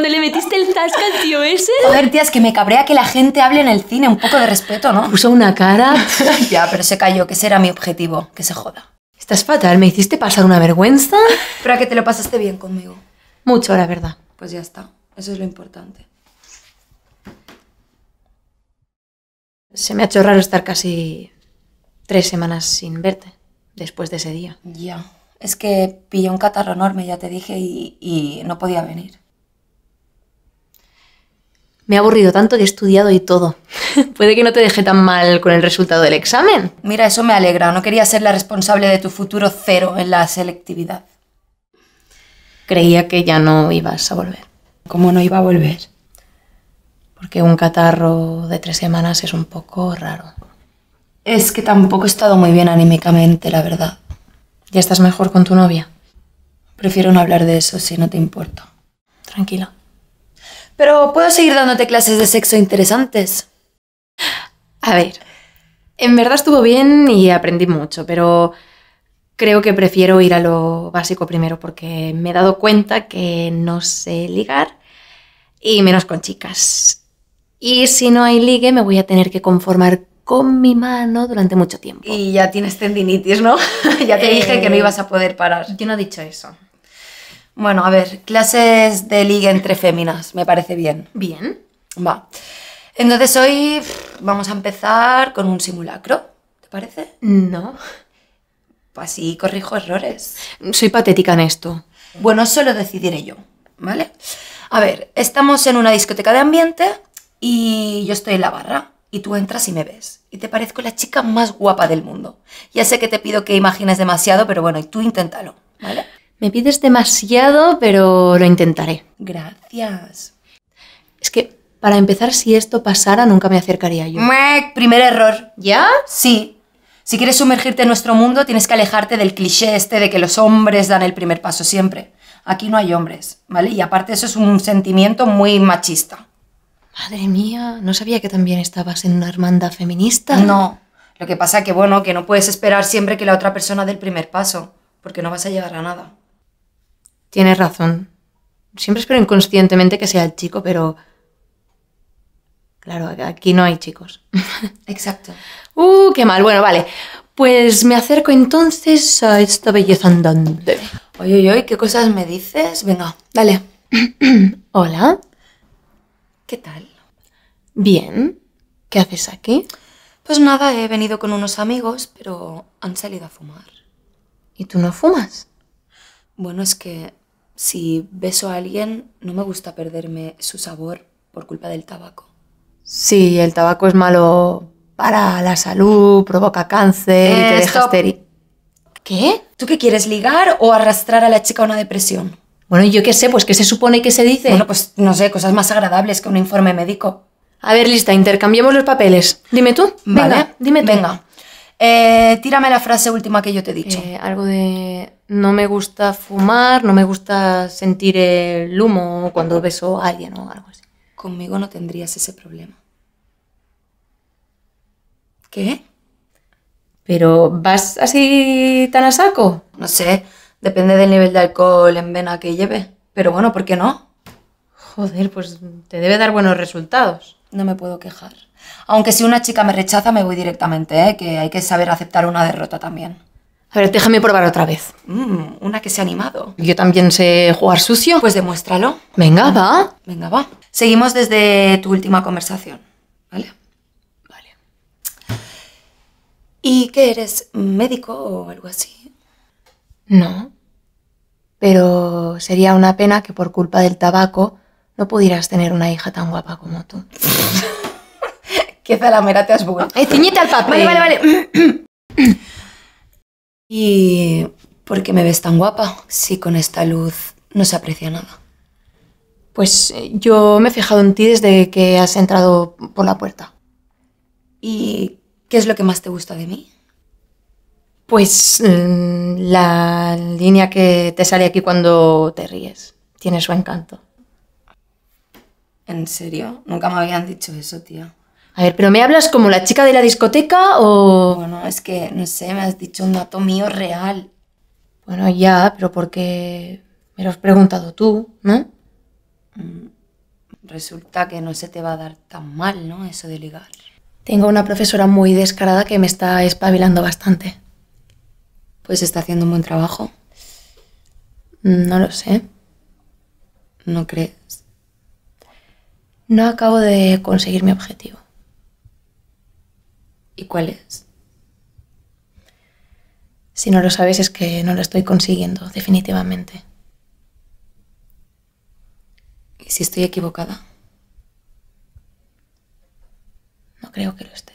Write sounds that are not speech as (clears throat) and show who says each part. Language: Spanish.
Speaker 1: cuando le metiste el zasca al tío ese. Joder, tía, es que me cabrea que la gente hable en el cine. Un poco de respeto, ¿no? Puso una cara. (laughs) ya, pero se cayó, que ese era mi objetivo. Que se joda. Estás fatal, me hiciste pasar una vergüenza. Pero que te lo pasaste bien conmigo. Mucho, la verdad. Pues ya está. Eso es lo importante. Se me ha hecho raro estar casi tres semanas sin verte después de ese día. Ya. Es que pillé un catarro enorme, ya te dije, y, y no podía venir. Me he aburrido tanto que he estudiado y todo. (laughs) Puede que no te deje tan mal con el resultado del examen. Mira, eso me alegra. No quería ser la responsable de tu futuro cero en la selectividad. Creía que ya no ibas a volver. ¿Cómo no iba a volver? Porque un catarro de tres semanas es un poco raro. Es que tampoco he estado muy bien anímicamente, la verdad. ¿Ya estás mejor con tu novia? Prefiero no hablar de eso si no te importa. Tranquila. Pero puedo seguir dándote clases de sexo interesantes. A ver, en verdad estuvo bien y aprendí mucho, pero creo que prefiero ir a lo básico primero porque me he dado cuenta que no sé ligar y menos con chicas. Y si no hay ligue me voy a tener que conformar con mi mano durante mucho tiempo. Y ya tienes tendinitis, ¿no? (laughs) ya te dije que no eh, ibas a poder parar. Yo no he dicho eso. Bueno, a ver, clases de liga entre féminas, me parece bien. Bien. Va. Entonces hoy vamos a empezar con un simulacro, ¿te parece? No. Pues sí, corrijo errores. Soy patética en esto. Bueno, eso lo decidiré yo, ¿vale? A ver, estamos en una discoteca de ambiente y yo estoy en la barra y tú entras y me ves y te parezco la chica más guapa del mundo. Ya sé que te pido que imagines demasiado, pero bueno, y tú inténtalo. Me pides demasiado, pero lo intentaré. Gracias. Es que, para empezar, si esto pasara, nunca me acercaría yo. Primer error. ¿Ya? Sí. Si quieres sumergirte en nuestro mundo, tienes que alejarte del cliché este de que los hombres dan el primer paso siempre. Aquí no hay hombres, ¿vale? Y aparte eso es un sentimiento muy machista. Madre mía, no sabía que también estabas en una hermandad feminista. No, lo que pasa que bueno, que no puedes esperar siempre que la otra persona dé el primer paso, porque no vas a llegar a nada. Tienes razón. Siempre espero inconscientemente que sea el chico, pero... Claro, aquí no hay chicos. (laughs) Exacto. ¡Uh, qué mal! Bueno, vale. Pues me acerco entonces a esta belleza andante. Oye, oye, oye, ¿qué cosas me dices? Venga, dale. (clears throat) Hola. ¿Qué tal? Bien. ¿Qué haces aquí? Pues nada, he venido con unos amigos, pero han salido a fumar. ¿Y tú no fumas? Bueno, es que si beso a alguien, no me gusta perderme su sabor por culpa del tabaco. Sí, el tabaco es malo para la salud, provoca cáncer y te eh, deja estéril. ¿Qué? ¿Tú qué quieres, ligar o arrastrar a la chica a una depresión? Bueno, yo qué sé, pues qué se supone que se dice. Bueno, pues no sé, cosas más agradables que un informe médico. A ver, lista, intercambiemos los papeles. Dime tú. Vale. Venga, dime tú. Venga. Eh, tírame la frase última que yo te he dicho. Eh, algo de no me gusta fumar, no me gusta sentir el humo cuando beso a alguien o algo así. Conmigo no tendrías ese problema. ¿Qué? Pero ¿vas así tan a saco? No sé, depende del nivel de alcohol en vena que lleve. Pero bueno, ¿por qué no? Joder, pues te debe dar buenos resultados. No me puedo quejar. Aunque si una chica me rechaza, me voy directamente, ¿eh? que hay que saber aceptar una derrota también. A ver, déjame probar otra vez. Mm, una que se ha animado. Yo también sé jugar sucio. Pues demuéstralo. Venga, mm. va. Venga, va. Seguimos desde tu última conversación, ¿vale? Vale. ¿Y qué eres? ¿Médico o algo así? No. Pero sería una pena que por culpa del tabaco no pudieras tener una hija tan guapa como tú. (laughs) la Zalamera te has vuelto. Eh, ciñete al papel. Vale, vale, vale. (clears throat) ¿Y por qué me ves tan guapa si con esta luz no se aprecia nada? Pues eh, yo me he fijado en ti desde que has entrado por la puerta. ¿Y qué es lo que más te gusta de mí? Pues mm, la línea que te sale aquí cuando te ríes. Tiene su encanto. ¿En serio? Nunca me habían dicho eso, tía. A ver, pero ¿me hablas como la chica de la discoteca o...? Bueno, es que, no sé, me has dicho un dato mío real. Bueno, ya, pero porque me lo has preguntado tú, ¿no? Mm, resulta que no se te va a dar tan mal, ¿no? Eso de ligar. Tengo una profesora muy descarada que me está espabilando bastante. Pues está haciendo un buen trabajo. Mm, no lo sé. ¿No crees? No acabo de conseguir mi objetivo. ¿Y cuál es? Si no lo sabes es que no lo estoy consiguiendo, definitivamente. ¿Y si estoy equivocada? No creo que lo esté.